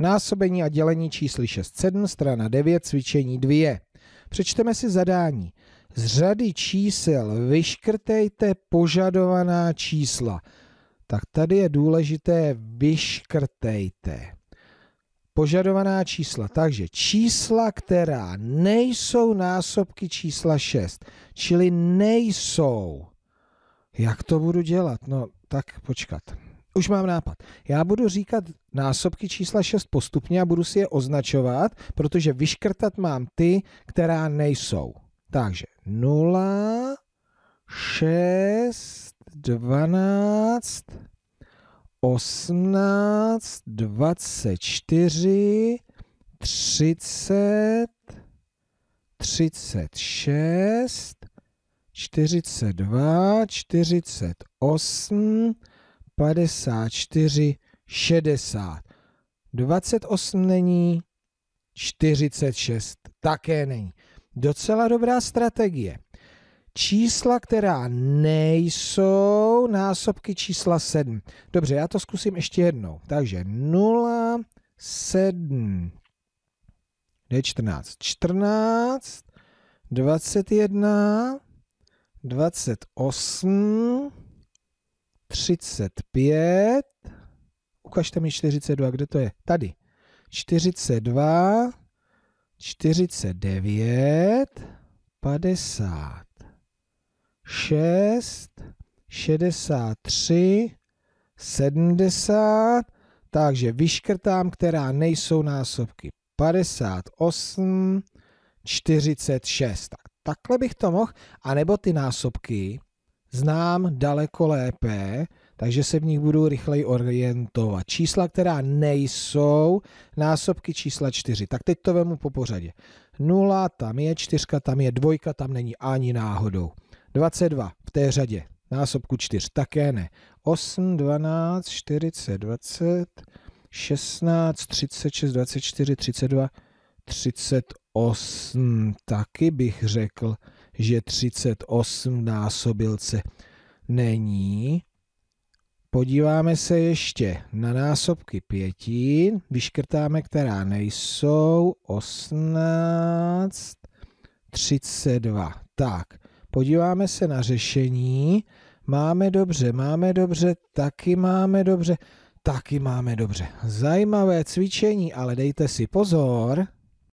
Násobení a dělení čísly 6-7, strana 9, cvičení 2. Přečteme si zadání. Z řady čísel vyškrtejte požadovaná čísla. Tak tady je důležité vyškrtejte. Požadovaná čísla. Takže čísla, která nejsou násobky čísla 6, čili nejsou. Jak to budu dělat? No tak počkat. Už mám nápad. Já budu říkat násobky čísla 6 postupně a budu si je označovat, protože vyškrtat mám ty, která nejsou. Takže 0, 6, 12, 18, 24, 30, 36, 42, 48, 54, 60. 28 není, 46 také není. Docela dobrá strategie. Čísla, která nejsou násobky čísla 7. Dobře, já to zkusím ještě jednou. Takže 0, 7, ne 14 14, 21, 28, 35, ukažte mi 42, kde to je? Tady. 42, 49, 50, 6, 63, 70, takže vyškrtám, která nejsou násobky. 58, 46. Tak, takhle bych to mohl, A nebo ty násobky znám daleko lépe, takže se v nich budu rychleji orientovat. Čísla, která nejsou násobky čísla 4. Tak teď to vemu po pořadě. 0 tam je, 4 tam je, 2 tam není ani náhodou. 22 v té řadě násobku 4 také ne. 8, 12, 40, 20, 16, 36, 24, 32, 38 taky bych řekl že 38 násobilce není. Podíváme se ještě na násobky pěti. vyškrtáme, která nejsou, 18, 32. Tak, podíváme se na řešení, máme dobře, máme dobře, taky máme dobře, taky máme dobře. Zajímavé cvičení, ale dejte si pozor,